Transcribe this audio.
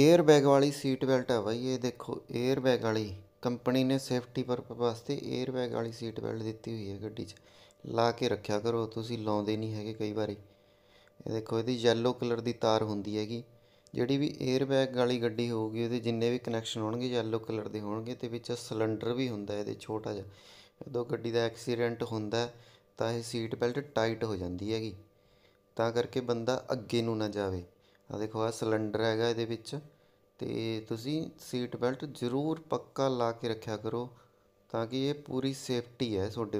air bag ਵਾਲੀ seat belt ਹੈ ਬਾਈ ਇਹ ਦੇਖੋ ਏਅਰ ਬੈਗ ਵਾਲੀ ਕੰਪਨੀ ਨੇ ਸੇਫਟੀ ਪਰਪਸ ਵਾਸਤੇ ਏਅਰ ਬੈਗ ਵਾਲੀ ਸੀਟ ਬੈਲਟ ਦਿੱਤੀ ਹੋਈ ਹੈ ਗੱਡੀ 'ਚ ਲਾ ਕੇ ਰੱਖਿਆ ਕਰੋ ਤੁਸੀਂ ਲਾਉਂਦੇ ਨਹੀਂ ਹੈਗੇ ਕਈ ਵਾਰੀ ਇਹ ਦੇਖੋ ਇਹਦੀ yellow ਕਲਰ ਦੀ ਤਾਰ ਹੁੰਦੀ ਹੈਗੀ ਜਿਹੜੀ ਵੀ ਏਅਰ ਬੈਗ ਵਾਲੀ ਗੱਡੀ ਹੋਊਗੀ ਉਹਦੇ ਜਿੰਨੇ ਵੀ ਕਨੈਕਸ਼ਨ ਹੋਣਗੇ yellow ਕਲਰ ਦੇ ਹੋਣਗੇ ਤੇ ਵਿੱਚ ਸਿਲੰਡਰ ਵੀ ਹੁੰਦਾ ਇਹਦੇ ਛੋਟਾ ਜਿਹਾ ਜਦੋਂ ਗੱਡੀ ਦਾ ਐਕਸੀਡੈਂਟ ਹੁੰਦਾ ਤਾਂ ਇਹ ਸੀਟ ਬੈਲਟ ਟਾਈਟ ਹੋ ਜਾਂਦੀ ਹੈਗੀ ਤਾਂ ਕਰਕੇ ਬੰਦਾ ਅੱਗੇ ਨੂੰ ਨਾ ਜਾਵੇ ਆ ਦੇਖੋ ਆ ਸਿਲੰਡਰ ਹੈਗਾ ਇਹਦੇ ਵਿੱਚ ਤੇ ਤੁਸੀਂ ਸੀਟ ਬੈਲਟ ਜ਼ਰੂਰ ਪੱਕਾ ਲਾ ਕੇ ਰੱਖਿਆ ਕਰੋ ਤਾਂ ਕਿ ਇਹ ਪੂਰੀ ਸੇਫਟੀ ਹੈ ਤੁਹਾਡੇ